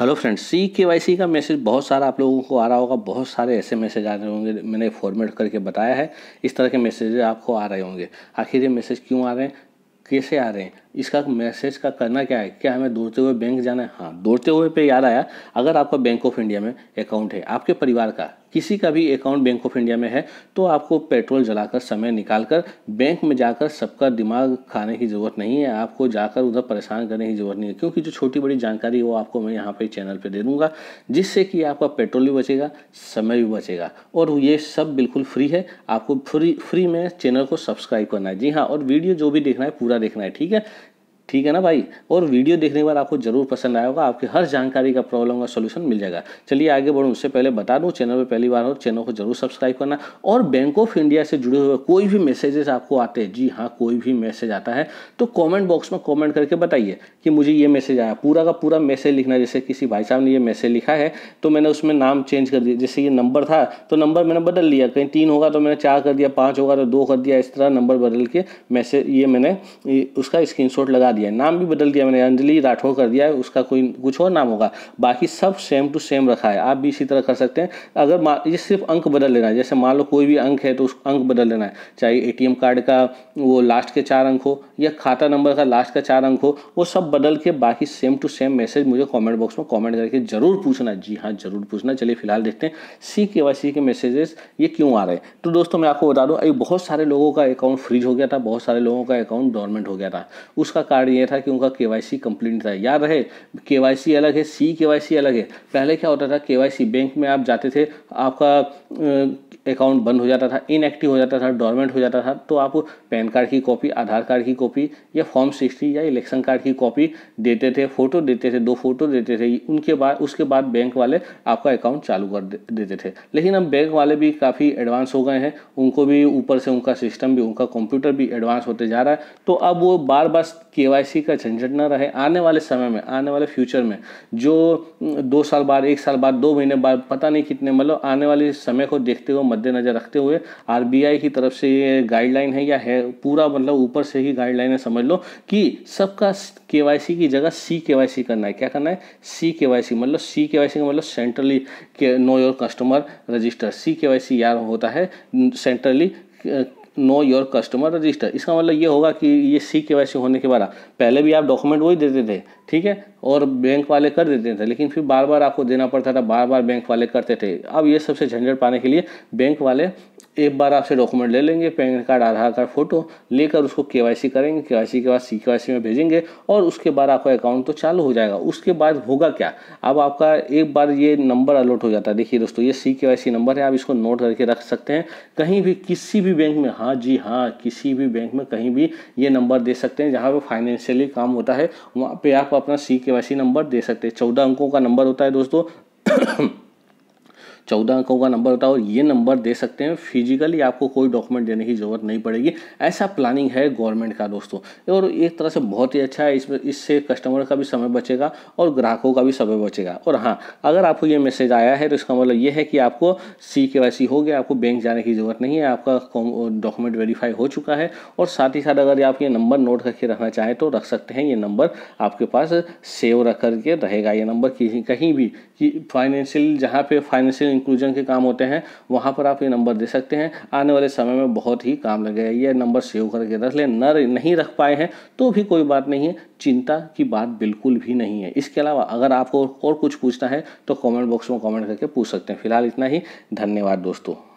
hello friends सी के Y C का message बहुत सारा आप लोगों को आ रहा होगा बहुत सारे ऐसे मैसेज आ रहे होंगे मैंने फॉर्मेट करके बताया है इस तरह के मैसेज आपको आ रहे होंगे आखिर ये मैसेज क्यों आ रहे हैं कैसे आ रहे हैं इसका मैसेज का करना क्या है क्या हमें दौड़ते हुए बैंक जाना है हाँ दौड़ते हुए पे याद आया अगर आपका बैंक ऑफ इंडिया में अकाउंट है आपके परिवार का किसी का भी अकाउंट बैंक ऑफ इंडिया में है तो आपको पेट्रोल जलाकर समय निकालकर बैंक में जाकर सबका दिमाग खाने की ज़रूरत नहीं है आपको जाकर उधर परेशान करने की ज़रूरत नहीं है क्योंकि जो छोटी बड़ी जानकारी है वो आपको मैं यहाँ पे चैनल पे दे दूँगा जिससे कि आपका पेट्रोल भी बचेगा समय भी बचेगा और ये सब बिल्कुल फ्री है आपको फ्री फ्री में चैनल को सब्सक्राइब करना है जी हाँ और वीडियो जो भी देखना है पूरा देखना है ठीक है ठीक है ना भाई और वीडियो देखने के बाद आपको जरूर पसंद आया होगा आपकी हर जानकारी का प्रॉब्लम का सोल्यूशन मिल जाएगा चलिए आगे बढ़ूँ उससे पहले बता दूँ चैनल पर पहली बार हो चैनल को जरूर सब्सक्राइब करना और बैंक ऑफ इंडिया से जुड़े हुए कोई भी मैसेजेस आपको आते हैं जी हाँ कोई भी मैसेज आता है तो कॉमेंट बॉक्स में कॉमेंट करके बताइए कि मुझे ये मैसेज आया पूरा का पूरा मैसेज लिखना जैसे किसी भाई साहब ने ये मैसेज लिखा है तो मैंने उसमें नाम चेंज कर दिया जैसे ये नंबर था तो नंबर मैंने बदल लिया कहीं तीन होगा तो मैंने चार कर दिया पाँच होगा तो दो कर दिया इस तरह नंबर बदल के मैसेज ये मैंने उसका स्क्रीनशॉट लगा दिया दिया है नाम भी बदल दिया मैंने अंजलि राठौर कर दिया है उसका कोई कुछ और नाम होगा बाकी सब सेम टू सेम रखा है आप भी इसी तरह कर सकते हैं अगर ये सिर्फ अंक बदल लेना है जैसे मान लो कोई भी अंक है तो उस अंक बदल लेना है चाहे ए कार्ड का वो लास्ट के चार अंक हो या खाता नंबर का लास्ट का चार अंक हो वो सब बदल के बाकी सेम टू सेम मैसेज मुझे कॉमेंट बॉक्स में कॉमेंट करके ज़रूर पूछना जी हाँ ज़रूर पूछना चलिए फिलहाल देखते हैं सी के वाई सी के मैसेजेस ये क्यों आ रहे हैं तो दोस्तों मैं आपको बता दूँ अभी बहुत सारे लोगों का अकाउंट फ्रीज हो गया था बहुत सारे लोगों का अकाउंट डॉर्मेंट हो गया था उसका कारण कारण ये था कि उनका के वाई सी कंप्लीट था याद रहे के वाई सी अलग है सी के वाई सी अलग है पहले क्या होता था के वाई सी बैंक में आप जाते थे आपका अकाउंट बंद हो जाता था इनएक्टिव हो जाता था डॉर्मेंट हो जाता था तो आप पैन कार्ड की कॉपी आधार कार्ड की कॉपी या फॉर्म सिक्सटी या इलेक्शन कार्ड की कॉपी देते थे फ़ोटो देते थे दो फोटो देते थे उनके बाद उसके बाद बैंक वाले आपका अकाउंट चालू कर देते थे लेकिन अब बैंक वाले भी काफ़ी एडवांस हो गए हैं उनको भी ऊपर से उनका सिस्टम भी उनका कंप्यूटर भी एडवांस होते जा रहा है तो अब वो बार बार के का झंझट ना रहे आने वाले समय में आने वाले फ्यूचर में जो दो साल बाद एक साल बाद दो महीने बाद पता नहीं कितने मतलब आने वाले समय को देखते हुए मद्देनजर रखते हुए आर की तरफ से ये गाइडलाइन है या है पूरा मतलब ऊपर से ही गाइडलाइन है समझ लो कि सबका के की जगह सी के करना है क्या करना है सी के मतलब सी के का मतलब सेंट्रली के know your customer register C K यार होता है centrally know your customer register इसका मतलब ये होगा कि ये सी के वाई सी होने के बाद पहले भी आप डॉक्यूमेंट वही देते थे ठीक है और बैंक वाले कर देते थे लेकिन फिर बार बार आपको देना पड़ता था बार बार बैंक वाले करते थे अब ये सबसे झंझट पाने के लिए बैंक वाले एक बार आपसे डॉक्यूमेंट ले लेंगे PAN card Aadhaar card photo लेकर उसको के करेंगे के के बाद सी के में भेजेंगे और उसके बाद आपका अकाउंट तो चालू हो जाएगा उसके बाद होगा क्या अब आपका एक बार ये नंबर अलॉट हो जाता है देखिए दोस्तों ये सी के नंबर है आप इसको नोट करके रख सकते हैं कहीं भी किसी भी बैंक में हाँ जी हाँ किसी भी बैंक में कहीं भी ये नंबर दे सकते हैं जहाँ पर फाइनेंशियली काम होता है वहाँ पर आप अपना सी के नंबर दे सकते हैं चौदह अंकों का नंबर होता है दोस्तों चौदह अंकों का नंबर होता है और ये नंबर दे सकते हैं फिजिकली आपको कोई डॉक्यूमेंट देने की ज़रूरत नहीं पड़ेगी ऐसा प्लानिंग है गवर्नमेंट का दोस्तों और एक तरह से बहुत ही अच्छा है इसमें इससे कस्टमर का भी समय बचेगा और ग्राहकों का भी समय बचेगा और हाँ अगर आपको ये मैसेज आया है तो इसका मतलब ये है कि आपको सी के हो गया आपको बैंक जाने की ज़रूरत नहीं है आपका डॉक्यूमेंट वेरीफाई हो चुका है और साथ ही साथ अगर आप ये नंबर नोट करके रखना चाहें तो रख सकते हैं ये नंबर आपके पास सेव रख करके रहेगा ये नंबर कहीं कहीं भी कि फाइनेंशियल जहाँ पे फाइनेंशियल इंक्लूजन के काम होते हैं वहाँ पर आप ये नंबर दे सकते हैं आने वाले समय में बहुत ही काम लगेगा ये नंबर सेव करके रख लें न नहीं रख पाए हैं तो भी कोई बात नहीं है चिंता की बात बिल्कुल भी नहीं है इसके अलावा अगर आपको और कुछ पूछना है तो कमेंट बॉक्स में कमेंट करके पूछ सकते हैं फिलहाल इतना ही धन्यवाद दोस्तों